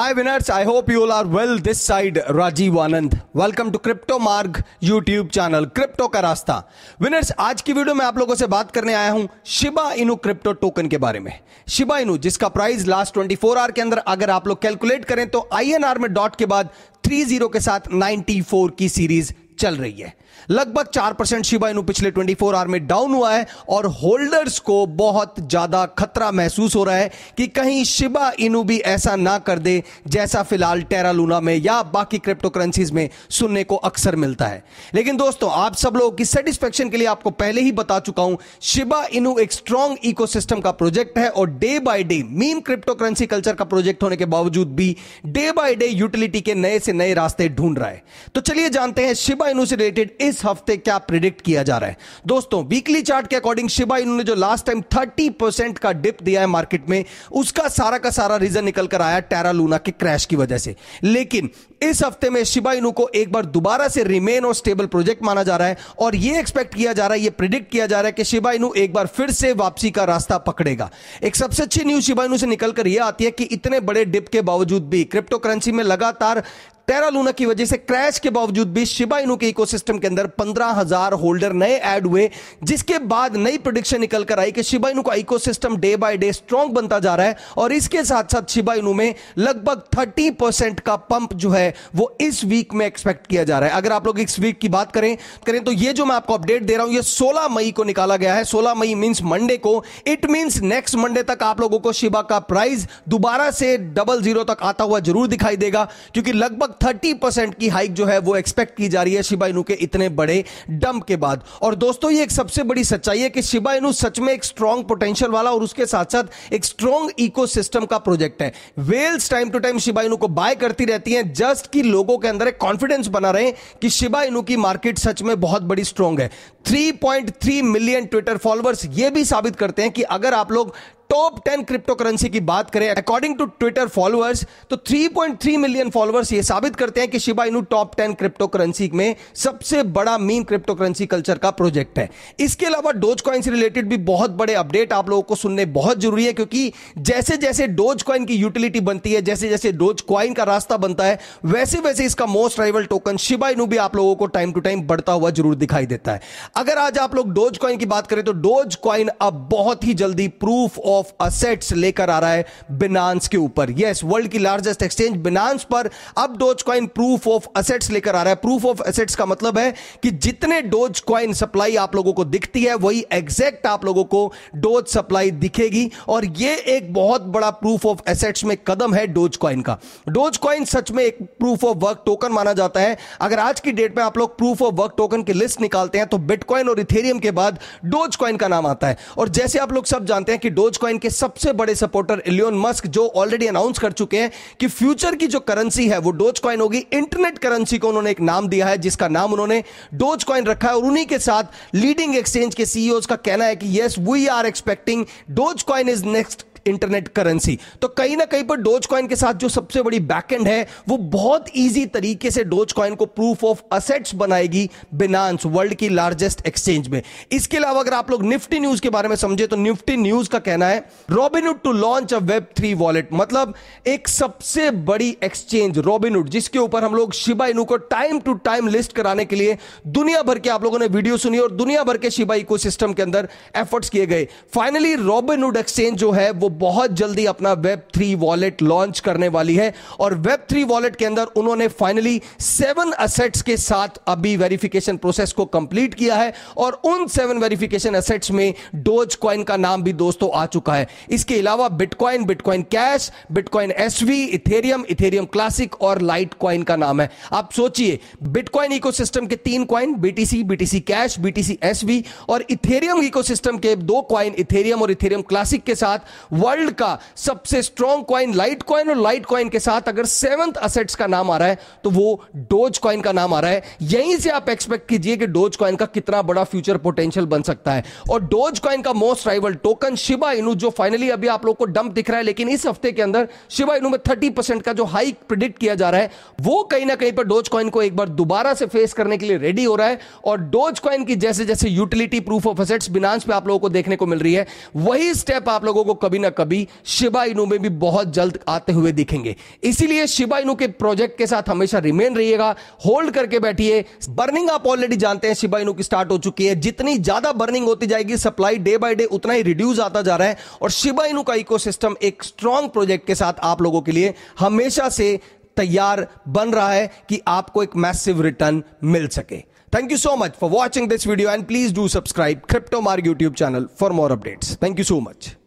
Hi winners, I hope you all are well. This side Rajiv Anand. Welcome to Crypto Marg YouTube channel crypto का रास्ता winners आज की video में आप लोगों से बात करने आया हूं शिबा इनू क्रिप्टो टोकन के बारे में शिबा इनू जिसका प्राइस लास्ट 24 आवर के अंदर अगर आप लोग कैलकुलेट करें तो आईएनआर में डॉट के बाद 30 के साथ 94 की सीरीज चल रही है लगभग चार परसेंट शिवा इनु पिछले 24 आवर में डाउन हुआ है और होल्डर्स को बहुत ज्यादा खतरा महसूस हो रहा है कि कहीं शिवा इनु भी ऐसा ना कर दे जैसा फिलहाल टेरा लूना में या बाकी क्रिप्टो करेंसीज में सुनने को अक्सर मिलता है लेकिन दोस्तों आप सब लोगों की सेटिस्फेक्शन के लिए आपको पहले ही बता चुका हूं शिबा इनु एक स्ट्रॉन्ग इको का प्रोजेक्ट है और day by day meme cryptocurrency culture का प्रोजेक्ट होने के बावजूद भी डे बाय डे यूटिलिटी के नए से नए रास्ते ढूंढ रहा है तो चलिए जानते हैं शिबा रिलेटेड इस हफ्ते क्या प्रिडिक्ट किया जा रहा है दोस्तों वीकली चार्ट के अकॉर्डिंग शिबा इन्होंने जो लास्ट टाइम थर्टी परसेंट का डिप दिया है मार्केट में उसका सारा का सारा रीजन निकल कर आया टेरा लूना के क्रैश की वजह से लेकिन इस हफ्ते में शिबा इनू को एक बार दोबारा से रिमेन और स्टेबल प्रोजेक्ट माना जा रहा है और यह एक्सपेक्ट किया जा रहा है यह प्रिडिक्ट किया जा रहा है कि शिबा इनू एक बार फिर से वापसी का रास्ता पकड़ेगा एक सबसे अच्छी न्यूज शिबा इनू से निकलकर यह आती है कि इतने बड़े डिप के बावजूद भी क्रिप्टो करेंसी में लगातार टेरा लूना की वजह से क्रैश के बावजूद भी शिबा इनू के इकोसिस्टम के अंदर पंद्रह हजार होल्डर नए ऐड हुए जिसके बाद नई प्रोडिक्शन निकल कर आई कि शिबा इनू का ecosystem day by day strong बनता जा रहा है और इसके साथ साथ शिबा इनू में लगभग थर्टी परसेंट का पंप जो है है वो इस वीक में एक्सपेक्ट किया जा रहा है अगर आप लोग इस वीक की बात करें करें तो ये जो मैं आपको अपडेट दे रहा हूं ये 16 मई को निकाला गया है 16 मई मींस मंडे को इट मींस नेक्स्ट मंडे तक आप लोगों को शिबा का प्राइस दोबारा से डबल जीरो तक आता हुआ जरूर दिखाई देगा क्योंकि लगभग थर्टी की हाइक जो है वो एक्सपेक्ट की जा रही है शिबा इनू के इतने बड़े डंप के बाद और दोस्तों ये एक सबसे बड़ी सच्चाई है कि शिबा इनू सच में एक स्ट्रॉन्ग पोटेंशियल वाला और उसके साथ साथ एक स्ट्रॉन्ग इकोसिस्टम का प्रोजेक्ट है whales time to time Shiba Inu को बाय करती रहती है जस्ट ट्रस्ट की लोगों के अंदर एक कॉन्फिडेंस बना रहे कि शिबा इनू की मार्केट सच में बहुत बड़ी स्ट्रांग है 3.3 मिलियन ट्विटर फॉलोअर्स ये भी साबित करते हैं कि अगर आप लोग टॉप टेन क्रिप्टो करेंसी की बात करें अकॉर्डिंग टू ट्विटर फॉलोअर्स तो 3.3 मिलियन फॉलोअर्स ये साबित करते हैं कि शिबा इनू टॉप टेन क्रिप्टो करेंसी में सबसे बड़ा मीम क्रिप्टो करेंसी कल्चर का प्रोजेक्ट है इसके अलावा डोज कॉइन से रिलेटेड भी बहुत बड़े अपडेट आप लोगों को सुनने बहुत जरूरी है क्योंकि जैसे जैसे डोज कॉइन की यूटिलिटी बनती है जैसे जैसे डोज कॉइन का रास्ता बनता है वैसे वैसे इसका मोस्ट राइवल टोकन शिबा इनू भी आप लोगों को टाइम टू टाइम बढ़ता हुआ जरूर दिखाई देता है अगर आज आप लोग डोज कॉइन की बात करें तो डोज कॉइन अब बहुत ही जल्दी प्रूफ ऑफ ऑफ असेट्स लेकर आ रहा है बिनांस के ऊपर यस वर्ल्ड की लार्जेस्ट एक्सचेंज बिनांस पर अब Dogecoin proof of assets लेकर आ रहा है प्रूफ ऑफ असेट्स का मतलब है कि जितने डोज क्वाइन सप्लाई आप लोगों को दिखती है वही एग्जैक्ट आप लोगों को डोज सप्लाई दिखेगी और ये एक बहुत बड़ा प्रूफ ऑफ एसेट्स में कदम है डोज क्वाइन का डोज क्वाइन सच में एक प्रूफ ऑफ वर्क टोकन माना जाता है अगर आज की डेट में आप लोग प्रूफ ऑफ वर्क टोकन की लिस्ट निकालते हैं तो बिटकॉइन और इथेरियम के बाद डोज क्वाइन का नाम आता है और जैसे आप लोग सब जानते हैं कि डोज क्वाइन बिटकॉइन के सबसे बड़े सपोर्टर इलियन मस्क जो ऑलरेडी अनाउंस कर चुके हैं कि फ्यूचर की जो करेंसी है वो डोज कॉइन होगी इंटरनेट करेंसी को उन्होंने एक नाम दिया है जिसका नाम उन्होंने डोज कॉइन रखा है और उन्हीं के साथ लीडिंग एक्सचेंज के सीईओ e का कहना है कि yes we are expecting Dogecoin is next internet currency तो कहीं ना कहीं पर डोज कॉइन के साथ जो सबसे बड़ी बैकेंड है वो बहुत इजी तरीके से डोज कॉइन को प्रूफ ऑफ असेट्स बनाएगी बिनांस वर्ल्ड की लार्जेस्ट एक्सचेंज में इसके अलावा अगर आप लोग निफ्टी न्यूज के बारे में समझे तो निफ्टी न्यूज का कहना है Robinhood to launch a web three wallet मतलब एक सबसे बड़ी एक्सचेंज रॉबिनुड जिसके ऊपर हम लोग शिबा को टाइम टू टाइम लिस्ट कराने के लिए दुनिया भर के आप लोगों ने वीडियो सुनी और दुनिया भर के शिबा इकोसिस्टम के अंदर एफर्ट्स किए गए फाइनली रॉबिनुड एक्सचेंज जो है वो बहुत जल्दी अपना वेब थ्री वॉलेट लॉन्च करने वाली है और वेब थ्री वॉलेट के अंदर उन्होंने फाइनली सेवन असेट्स के साथ अभी वेरिफिकेशन प्रोसेस को कंप्लीट किया है और उन सेवन वेरिफिकेशन असेट्स में डोज कॉइन का नाम भी दोस्तों आ चुका है इसके अलावा Bitcoin Bitcoin cash Bitcoin SV Ethereum Ethereum classic और लाइट कॉइन का नाम है आप सोचिए बिटकॉइन इकोसिस्टम के तीन coin BTC BTC cash BTC SV और इथेरियम इकोसिस्टम के दो क्वाइन इथेरियम और इथेरियम क्लासिक के साथ वर्ल्ड का सबसे स्ट्रॉन्ग क्वाइन लाइट क्वाइन और लाइट क्वाइन के साथ अगर सेवंथ असेट्स का नाम आ रहा है तो वो डोज क्वाइन का नाम आ रहा है यहीं से आप एक्सपेक्ट कीजिए कि डोज क्वाइन का कितना बड़ा फ्यूचर पोटेंशियल बन सकता है और डोज क्वाइन का most rival token Shiba Inu जो फाइनली अभी आप लोग को डंप दिख रहा है लेकिन इस हफ्ते के अंदर शिबा इनू में थर्टी का जो हाइक प्रिडिक्ट किया जा रहा है वो कहीं ना कहीं पर डोज क्वाइन को एक बार दोबारा से फेस करने के लिए रेडी हो रहा है और डोज क्वाइन की जैसे जैसे utility proof of assets Binance पे आप लोगों को देखने को मिल रही है वही स्टेप आप लोगों को कभी ना न कभी शिबा इनू में भी बहुत जल्द आते हुए दिखेंगे इसीलिए शिबा इनू के प्रोजेक्ट के साथ हमेशा रिमेन रहिएगा होल्ड करके बैठिए बर्निंग आप ऑलरेडी जानते हैं शिबा इनू की स्टार्ट हो चुकी है जितनी ज्यादा बर्निंग होती जाएगी सप्लाई डे बाय डे उतना ही रिड्यूस आता जा रहा है और शिबा इनू का इकोसिस्टम एक स्ट्रांग प्रोजेक्ट के साथ आप लोगों के लिए हमेशा से तैयार बन रहा है कि आपको एक मैसिव रिटर्न मिल सके Thank you so much for watching this video and please do subscribe CryptoMarg YouTube channel for more updates. Thank you so much.